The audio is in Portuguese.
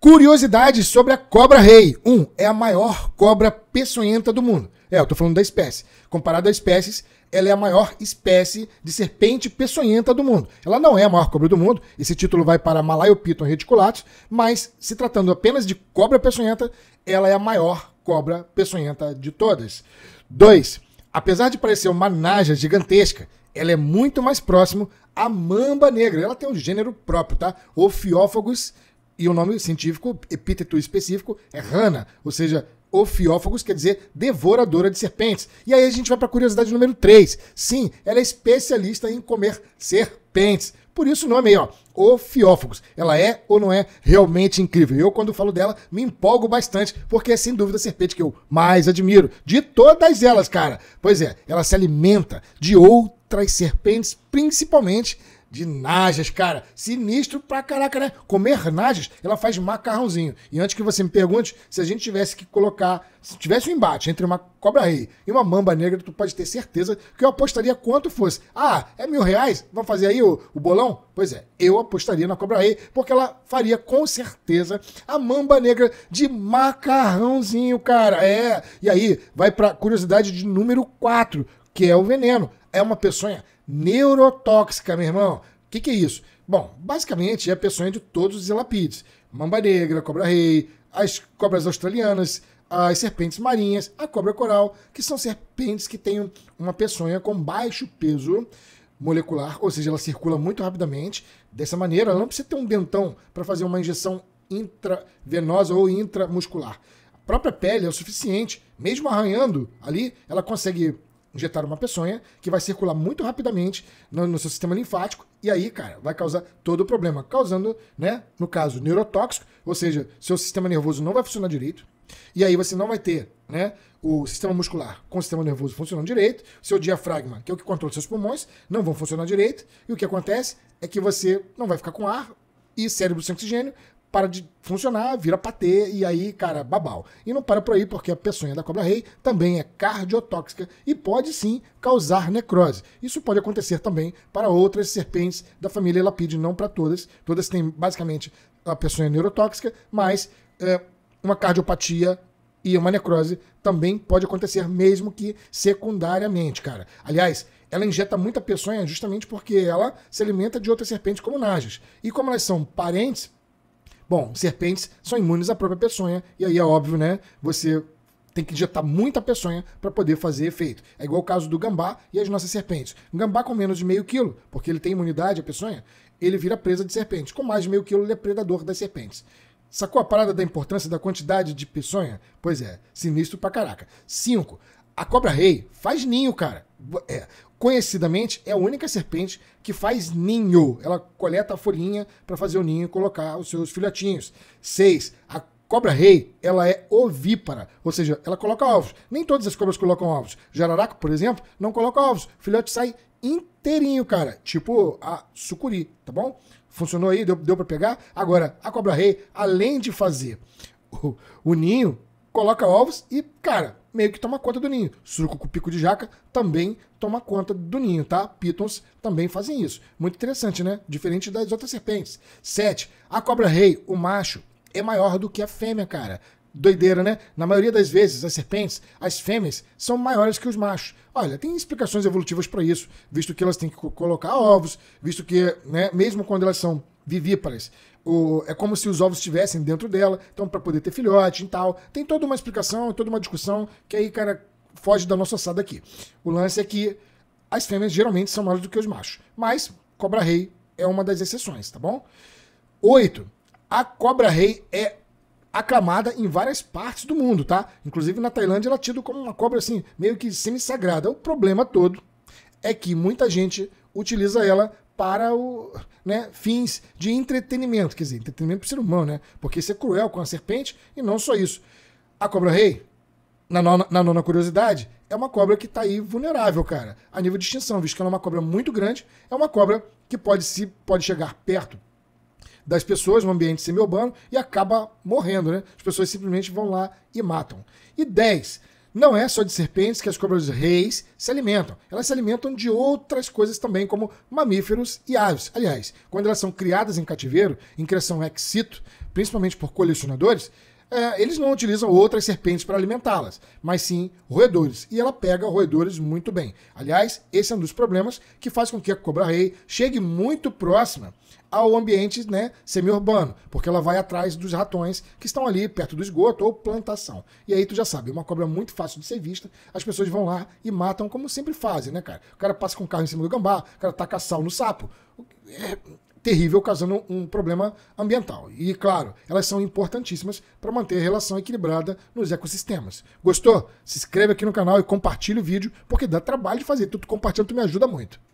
Curiosidades sobre a cobra rei. 1. Um, é a maior cobra peçonhenta do mundo. É, eu tô falando da espécie. Comparado a espécies, ela é a maior espécie de serpente peçonhenta do mundo. Ela não é a maior cobra do mundo, esse título vai para Malayopiton reticulatus, mas se tratando apenas de cobra peçonhenta, ela é a maior cobra peçonhenta de todas. 2. Apesar de parecer uma naja gigantesca, ela é muito mais próximo à mamba negra. Ela tem um gênero próprio, tá? Ophiophagus e o nome científico, epíteto específico, é rana, ou seja, Ofiófagos quer dizer devoradora de serpentes. E aí a gente vai para a curiosidade número 3. Sim, ela é especialista em comer serpentes. Por isso o nome aí, ó, Ofiófagos. Ela é ou não é realmente incrível? Eu, quando falo dela, me empolgo bastante, porque é sem dúvida a serpente que eu mais admiro. De todas elas, cara. Pois é, ela se alimenta de outras serpentes, principalmente de najas, cara. Sinistro pra caraca, né? Comer najas, ela faz macarrãozinho. E antes que você me pergunte, se a gente tivesse que colocar, se tivesse um embate entre uma cobra-rei e uma mamba negra, tu pode ter certeza que eu apostaria quanto fosse. Ah, é mil reais? Vamos fazer aí o, o bolão? Pois é, eu apostaria na cobra-rei, porque ela faria com certeza a mamba negra de macarrãozinho, cara. É. E aí, vai pra curiosidade de número 4, que é o veneno. É uma peçonha neurotóxica, meu irmão. O que, que é isso? Bom, basicamente é a peçonha de todos os ilapides. Mamba negra, cobra-rei, as cobras australianas, as serpentes marinhas, a cobra coral, que são serpentes que têm uma peçonha com baixo peso molecular, ou seja, ela circula muito rapidamente. Dessa maneira, ela não precisa ter um dentão para fazer uma injeção intravenosa ou intramuscular. A própria pele é o suficiente, mesmo arranhando ali, ela consegue injetar uma peçonha que vai circular muito rapidamente no, no, seu sistema linfático e aí, cara, vai causar todo o problema, causando, né, no caso, neurotóxico, ou seja, seu sistema nervoso não vai funcionar direito. E aí você não vai ter, né, o sistema muscular com o sistema nervoso funcionando direito, seu diafragma, que é o que controla seus pulmões, não vão funcionar direito, e o que acontece é que você não vai ficar com ar e cérebro sem oxigênio para de funcionar, vira patê e aí, cara, babau. E não para por aí, porque a peçonha da cobra-rei também é cardiotóxica e pode sim causar necrose. Isso pode acontecer também para outras serpentes da família Lapide, não para todas. Todas têm basicamente a peçonha neurotóxica, mas é, uma cardiopatia e uma necrose também pode acontecer, mesmo que secundariamente, cara. Aliás, ela injeta muita peçonha justamente porque ela se alimenta de outras serpentes como najas. E como elas são parentes, Bom, serpentes são imunes à própria peçonha, e aí é óbvio, né? Você tem que injetar muita peçonha para poder fazer efeito. É igual o caso do gambá e as nossas serpentes. Um gambá com menos de meio quilo, porque ele tem imunidade à peçonha, ele vira presa de serpentes. Com mais de meio quilo, ele é predador das serpentes. Sacou a parada da importância da quantidade de peçonha? Pois é, sinistro pra caraca. 5. A cobra-rei faz ninho, cara. É, conhecidamente, é a única serpente que faz ninho. Ela coleta a folhinha para fazer o ninho e colocar os seus filhotinhos. Seis, a cobra-rei, ela é ovípara, ou seja, ela coloca ovos. Nem todas as cobras colocam ovos. Jararaca, por exemplo, não coloca ovos. O filhote sai inteirinho, cara. Tipo a sucuri, tá bom? Funcionou aí? Deu, deu para pegar? Agora, a cobra-rei, além de fazer o, o ninho, coloca ovos e, cara, meio que toma conta do ninho. Surco com pico de jaca também toma conta do ninho, tá? Pitons também fazem isso. Muito interessante, né? Diferente das outras serpentes. 7. A cobra-rei, o macho, é maior do que a fêmea, cara. Doideira, né? Na maioria das vezes, as serpentes, as fêmeas, são maiores que os machos. Olha, tem explicações evolutivas para isso, visto que elas têm que colocar ovos, visto que, né, mesmo quando elas são vivíparas. O, é como se os ovos estivessem dentro dela, então para poder ter filhote e tal. Tem toda uma explicação, toda uma discussão que aí, cara, foge da nossa assada aqui. O lance é que as fêmeas geralmente são maiores do que os machos, mas cobra rei é uma das exceções, tá bom? 8. A cobra rei é aclamada em várias partes do mundo, tá? Inclusive na Tailândia ela é tida como uma cobra assim, meio que semi-sagrada. O problema todo é que muita gente utiliza ela para o, né, fins de entretenimento, quer dizer, entretenimento para o ser humano, né? Porque isso é cruel com a serpente e não só isso. A cobra-rei, na nona, na nona curiosidade, é uma cobra que está aí vulnerável, cara, a nível de extinção, visto que ela é uma cobra muito grande, é uma cobra que pode se pode chegar perto das pessoas no ambiente semi-urbano e acaba morrendo, né? As pessoas simplesmente vão lá e matam. E 10. Não é só de serpentes que as cobras reis se alimentam. Elas se alimentam de outras coisas também, como mamíferos e aves. Aliás, quando elas são criadas em cativeiro, em criação ex situ, principalmente por colecionadores, é, eles não utilizam outras serpentes para alimentá-las, mas sim roedores. E ela pega roedores muito bem. Aliás, esse é um dos problemas que faz com que a cobra-rei chegue muito próxima ao ambiente né, semi-urbano, porque ela vai atrás dos ratões que estão ali perto do esgoto ou plantação. E aí tu já sabe, é uma cobra muito fácil de ser vista, as pessoas vão lá e matam como sempre fazem, né, cara? O cara passa com o carro em cima do gambá, o cara taca sal no sapo. É, terrível, causando um problema ambiental. E, claro, elas são importantíssimas para manter a relação equilibrada nos ecossistemas. Gostou? Se inscreve aqui no canal e compartilha o vídeo, porque dá trabalho de fazer. tudo compartilhando, tu me ajuda muito.